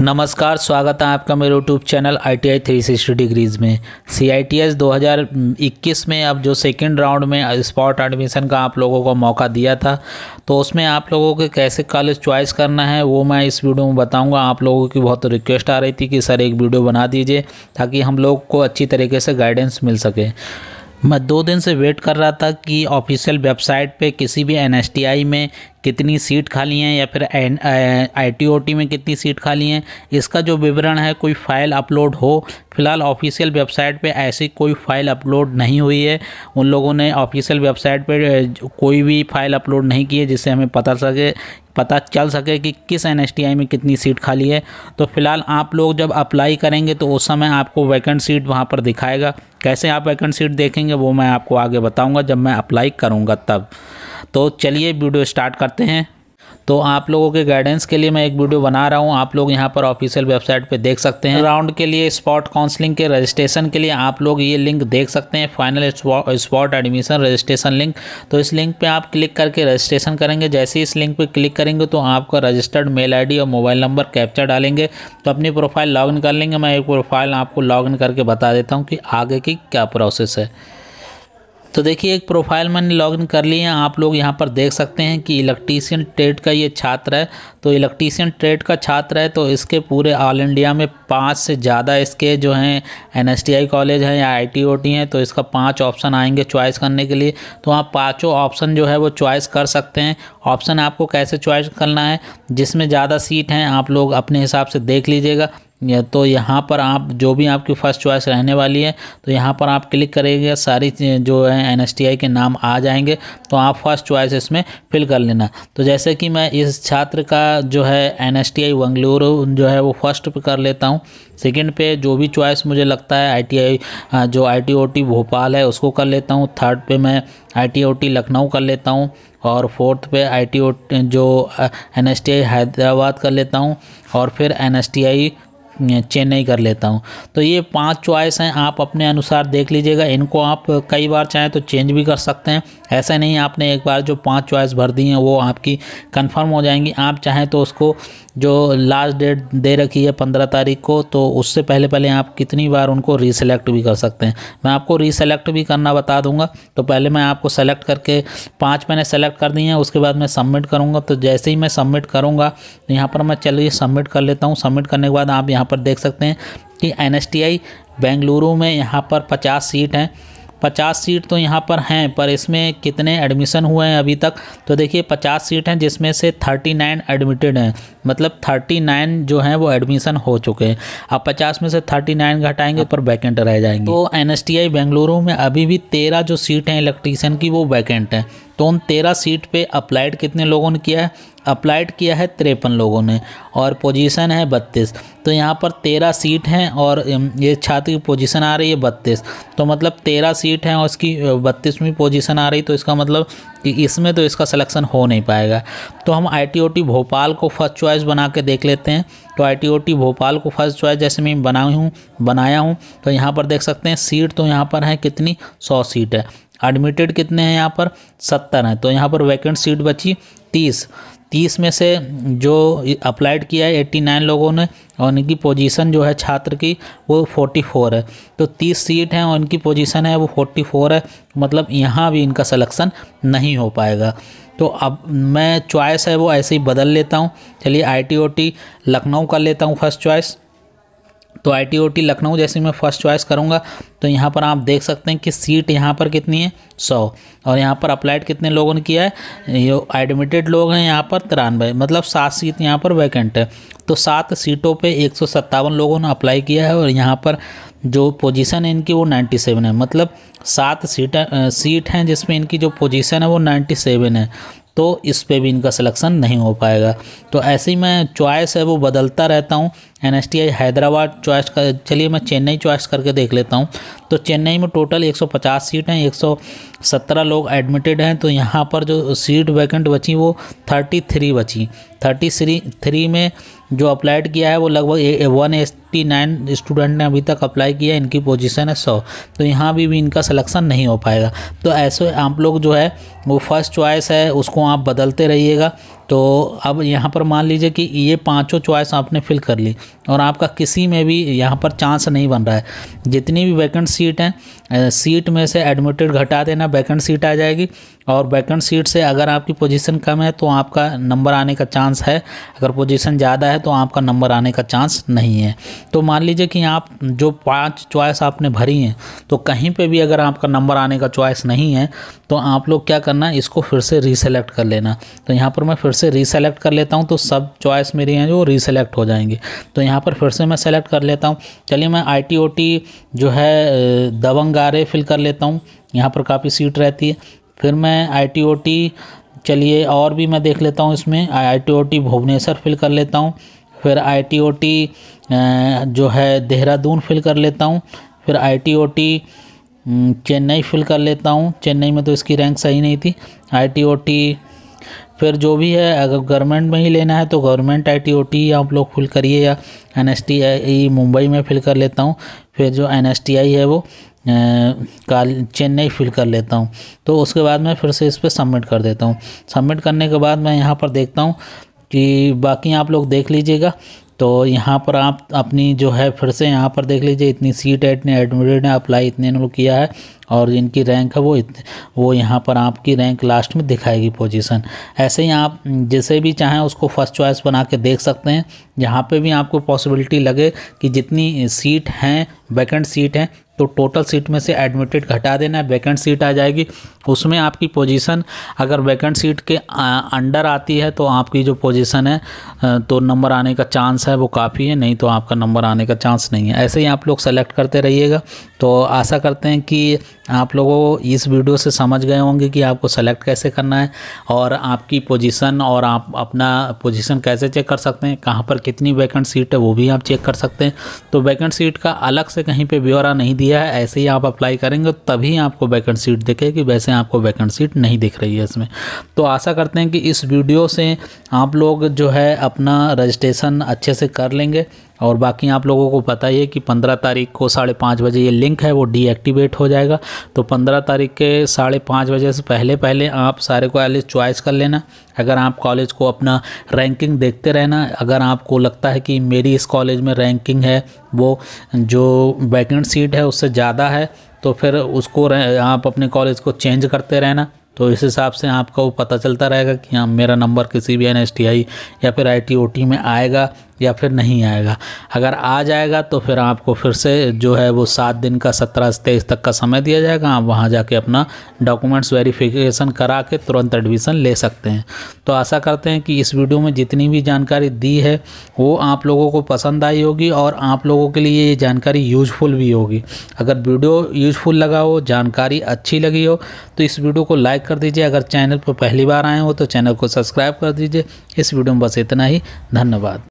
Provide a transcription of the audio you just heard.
नमस्कार स्वागत है आपका मेरे YouTube channel I T I three sixty degrees में सी आई टी एस दो हज़ार इक्कीस में अब जो सेकेंड राउंड में स्पॉट uh, एडमिशन का आप लोगों को मौका दिया था तो उसमें आप लोगों के कैसे कॉलेज चॉइस करना है वो मैं इस वीडियो में बताऊंगा आप लोगों की बहुत रिक्वेस्ट आ रही थी कि सर एक वीडियो बना दीजिए ताकि हम लोग को अच्छी तरीके से गाइडेंस मिल सके मैं दो दिन से वेट कर रहा था कि ऑफिशियल वेबसाइट पे किसी भी एन में कितनी सीट खाली हैं या फिर आई में कितनी सीट खाली हैं इसका जो विवरण है कोई फाइल अपलोड हो फिलहाल ऑफिशियल वेबसाइट पे ऐसी कोई फाइल अपलोड नहीं हुई है उन लोगों ने ऑफिशियल वेबसाइट पे कोई भी फाइल अपलोड नहीं की है जिससे हमें पता सके पता चल सके कि किस एन में कितनी सीट खाली है तो फिलहाल आप लोग जब अप्लाई करेंगे तो उस समय आपको वैकेंट सीट वहाँ पर दिखाएगा कैसे आप वैकेंट सीट देखेंगे वो मैं आपको आगे बताऊँगा जब मैं अप्लाई करूँगा तब तो चलिए वीडियो स्टार्ट करते हैं तो आप लोगों के गाइडेंस के लिए मैं एक वीडियो बना रहा हूँ आप लोग यहाँ पर ऑफिशियल वेबसाइट पे देख सकते हैं राउंड के लिए स्पॉट काउंसलिंग के रजिस्ट्रेशन के लिए आप लोग ये लिंक देख सकते हैं final spot admission registration link तो इस लिंक पे आप क्लिक करके रजिस्ट्रेशन करेंगे जैसे ही इस लिंक पर क्लिक करेंगे तो आपका रजिस्टर्ड मेल आई और मोबाइल नंबर कैप्चर डालेंगे तो अपनी प्रोफाइल लॉग कर लेंगे मैं एक प्रोफाइल आपको लॉग करके बता देता हूँ कि आगे की क्या प्रोसेस है तो देखिए एक प्रोफाइल मैंने लॉगिन कर ली है आप लोग यहाँ पर देख सकते हैं कि इलेक्ट्रीशियन ट्रेड का ये छात्र है तो इलेक्ट्रीशियन ट्रेड का छात्र है तो इसके पूरे ऑल इंडिया में पाँच से ज़्यादा इसके जो हैं एन कॉलेज हैं या आई टी हैं तो इसका पाँच ऑप्शन आएंगे चॉइस करने के लिए तो आप पाँचों ऑप्शन जो है वो चॉइस कर सकते हैं ऑप्शन आपको कैसे चॉइस करना है जिसमें ज़्यादा सीट हैं आप लोग अपने हिसाब से देख लीजिएगा या तो यहाँ पर आप जो भी आपकी फ़र्स्ट चॉइस रहने वाली है तो यहाँ पर आप क्लिक करेंगे सारी जो है एन के नाम आ जाएंगे तो आप फर्स्ट चॉइस इसमें फिल कर लेना तो जैसे कि मैं इस छात्र का जो है एन एस जो है वो फर्स्ट पे कर लेता हूँ सेकंड पे जो भी चॉइस मुझे लगता है आई जो आई भोपाल है उसको कर लेता हूँ थर्ड पर मैं आई लखनऊ कर लेता हूँ और फोर्थ पे आई जो एन हैदराबाद कर लेता हूँ और फिर एन चेन्नई कर लेता हूँ तो ये पांच चॉइस हैं आप अपने अनुसार देख लीजिएगा इनको आप कई बार चाहें तो चेंज भी कर सकते हैं ऐसा नहीं आपने एक बार जो पांच चॉइस भर दी हैं वो आपकी कंफर्म हो जाएंगी आप चाहें तो उसको जो लास्ट डेट दे रखी है पंद्रह तारीख को तो उससे पहले पहले आप कितनी बार उनको रीसेलेक्ट भी कर सकते हैं मैं आपको रीसेलेक्ट भी करना बता दूंगा तो पहले मैं आपको सेलेक्ट करके पाँच मैंने सेलेक्ट कर दी हैं उसके बाद मैं सबमिट करूँगा तो जैसे ही मैं सबमिट करूँगा यहाँ पर मैं चलिए सबमिट कर लेता हूँ सबमिट करने के बाद आप यहाँ पर देख सकते हैं कि एन बेंगलुरु में यहाँ पर पचास सीट हैं पचास सीट तो यहाँ पर हैं पर इसमें कितने एडमिशन हुए हैं अभी तक तो देखिए पचास सीट हैं जिसमें से थर्टी नाइन एडमिटेड हैं मतलब थर्टी नाइन जो हैं वो एडमिशन हो चुके हैं अब पचास में से थर्टी नाइन घटाएंगे पर वैकेंट रह जाएंगे तो एन बेंगलुरु में अभी भी तेरह जो सीट हैं इलेक्ट्रीशियन की वो वैकेंट हैं तो उन तेरह सीट पे अप्लाइड कितने लोगों ने किया है अप्लाइड किया है तिरपन लोगों ने और पोजीशन है बत्तीस तो यहाँ पर तेरह सीट हैं और ये छात्र की पोजीशन आ रही है बत्तीस तो मतलब तेरह सीट हैं और इसकी बत्तीसवीं पोजीशन आ रही तो इसका मतलब कि इसमें तो इसका सिलेक्शन हो नहीं पाएगा तो हम आई भोपाल को फर्स्ट चॉइस बना के देख लेते हैं तो आई भोपाल को फर्स्ट चॉइस जैसे मैं बनाई हूँ बनाया हूँ तो यहाँ पर देख सकते हैं सीट तो यहाँ पर है कितनी सौ सीट है एडमिटेड कितने हैं यहाँ पर सत्तर हैं तो यहाँ पर वैकेंट सीट बची तीस तीस में से जो अप्लाइड किया है एट्टी नाइन लोगों ने और इनकी पोजीशन जो है छात्र की वो फोर्टी फोर है तो तीस सीट हैं और इनकी पोजीशन है वो फोर्टी फोर है मतलब यहाँ भी इनका सलेक्शन नहीं हो पाएगा तो अब मैं चॉइस है वो ऐसे ही बदल लेता हूँ चलिए I T O T Lucknow का लेता हूँ फर्स्ट चॉइस तो आई टी लखनऊ जैसे मैं फ़र्स्ट चॉइस करूँगा तो यहाँ पर आप देख सकते हैं कि सीट यहाँ पर कितनी है सौ और यहाँ पर अप्लाइड कितने लोगों ने किया है ये एडमिटेड लोग हैं यहाँ पर तिरानवे मतलब सात सीट यहाँ पर वैकेंट है तो सात सीटों पे एक लोगों ने अप्लाई किया है और यहाँ पर जो पोजीशन है इनकी वो 97 है मतलब सात सीट सीट हैं जिसमें इनकी जो पोजीशन है वो 97 है तो इस पर भी इनका सिलेक्शन नहीं हो पाएगा तो ऐसे ही मैं चॉइस है वो बदलता रहता हूँ N S T I Hyderabad choice कर चलिए मैं चेन्नई चॉइस करके देख लेता हूँ तो चेन्नई में टोटल 150 सीट हैं 117 लोग एडमिटेड हैं तो यहाँ पर जो सीट वैकेंट बची वो 33 बची 33 थ्री में जो अप्लाइड किया है वो लगभग वन एट्टी नाइन स्टूडेंट ने अभी तक अप्लाई किया है इनकी पोजीशन है सौ तो यहाँ भी, भी इनका सिलेक्शन नहीं हो पाएगा तो ऐसे आप लोग जो है वो फर्स्ट चॉइस है उसको आप बदलते रहिएगा तो अब यहाँ पर मान लीजिए कि ये पांचों चॉइस आपने फिल कर ली और आपका किसी में भी यहाँ पर चांस नहीं बन रहा है जितनी भी वैकेंट सीट हैं सीट में से एडमिटेड घटा देना वैकेंट सीट आ जाएगी और वैकेंट सीट से अगर आपकी पोजीशन कम है तो आपका नंबर आने का चांस है अगर पोजीशन ज़्यादा है तो आपका नंबर आने का चांस नहीं है तो मान लीजिए कि आप जो पाँच चॉइस आपने भरी हैं तो कहीं पर भी अगर आपका नंबर आने का चॉइस नहीं है तो आप लोग क्या करना इसको फिर से रीसेलेक्ट कर लेना तो यहाँ पर मैं फिर से रीसेलेक्ट कर लेता हूँ तो सब चॉइस मेरी हैं जो रीसेलेक्ट हो जाएंगी तो यहाँ पर फिर से मैं सेलेक्ट कर लेता हूँ चलिए मैं आई टी जो है दबंगारे फिल कर लेता हूँ यहाँ पर काफ़ी सीट रहती है फिर मैं आई चलिए और भी मैं देख लेता हूँ इसमें आई टी भुवनेश्वर फिल कर लेता हूँ फिर आई टी जो है देहरादून फिल कर लेता हूँ फिर आई टी चेन्नई फिल कर लेता हूँ चेन्नई में तो इसकी रैंक सही नहीं थी आई फिर जो भी है अगर गवर्नमेंट में ही लेना है तो government I T O T आप लोग फिल करिए या N S T I Mumbai में फिल कर लेता हूँ फिर जो एन एस टी आई है वो काल चेन्नई फिल कर लेता हूँ तो उसके बाद मैं फिर से इस पर सबमिट कर देता हूँ सबमिट करने के बाद मैं यहाँ पर देखता हूँ कि बाकी आप लोग देख लीजिएगा तो यहाँ पर आप अपनी जो है फिर से यहाँ पर देख लीजिए इतनी सीट है इतने एडमिटेड ने अप्लाई इतने लोग किया है और जिनकी रैंक है वो वो यहाँ पर आपकी रैंक लास्ट में दिखाएगी पोजीशन ऐसे ही आप जैसे भी चाहें उसको फर्स्ट चॉइस बना के देख सकते हैं यहाँ पे भी आपको पॉसिबिलिटी लगे कि जितनी सीट हैं वैकेंट सीट हैं तो टोटल सीट में से एडमिटेड घटा देना है वैकेंट सीट आ जाएगी उसमें आपकी पोजीशन अगर वैकेंट सीट के अंडर आती है तो आपकी जो पोजीशन है तो नंबर आने का चांस है वो काफ़ी है नहीं तो आपका नंबर आने का चांस नहीं है ऐसे ही आप लोग सेलेक्ट करते रहिएगा तो आशा करते हैं कि आप लोगों इस वीडियो से समझ गए होंगे कि आपको सेलेक्ट कैसे करना है और आपकी पोजीशन और आप अपना पोजीशन कैसे चेक कर सकते हैं कहाँ पर कितनी वैकेंट सीट है वो भी आप चेक कर सकते हैं तो वैकेंट सीट का अलग से कहीं पे ब्यौरा नहीं दिया है ऐसे ही आप अप्लाई करेंगे तो तभी आपको वैकेंट सीट दिखेगी वैसे आपको वैकेंट सीट नहीं दिख रही है इसमें तो आशा करते हैं कि इस वीडियो से आप लोग जो है अपना रजिस्ट्रेशन अच्छे से कर लेंगे और बाकी आप लोगों को पता ही है कि पंद्रह तारीख को साढ़े पाँच बजे ये लिंक है वो डीएक्टिवेट हो जाएगा तो पंद्रह तारीख के साढ़े पाँच बजे से पहले पहले आप सारे को कॉलेज चॉइस कर लेना अगर आप कॉलेज को अपना रैंकिंग देखते रहना अगर आपको लगता है कि मेरी इस कॉलेज में रैंकिंग है वो जो वैकेंट सीट है उससे ज़्यादा है तो फिर उसको आप अपने कॉलेज को चेंज करते रहना तो इस हिसाब से आपका वो पता चलता रहेगा कि हाँ मेरा नंबर किसी भी एन या फिर आई में आएगा या फिर नहीं आएगा अगर आ जाएगा तो फिर आपको फिर से जो है वो सात दिन का सत्रह से तेईस तक का समय दिया जाएगा आप वहाँ जाके अपना डॉक्यूमेंट्स वेरिफिकेशन करा के तुरंत एडमिशन ले सकते हैं तो आशा करते हैं कि इस वीडियो में जितनी भी जानकारी दी है वो आप लोगों को पसंद आई होगी और आप लोगों के लिए ये जानकारी यूजफुल भी होगी अगर वीडियो यूजफुल लगा हो जानकारी अच्छी लगी हो तो इस वीडियो को लाइक कर दीजिए अगर चैनल पर पहली बार आए हो तो चैनल को सब्सक्राइब कर दीजिए इस वीडियो में बस इतना ही धन्यवाद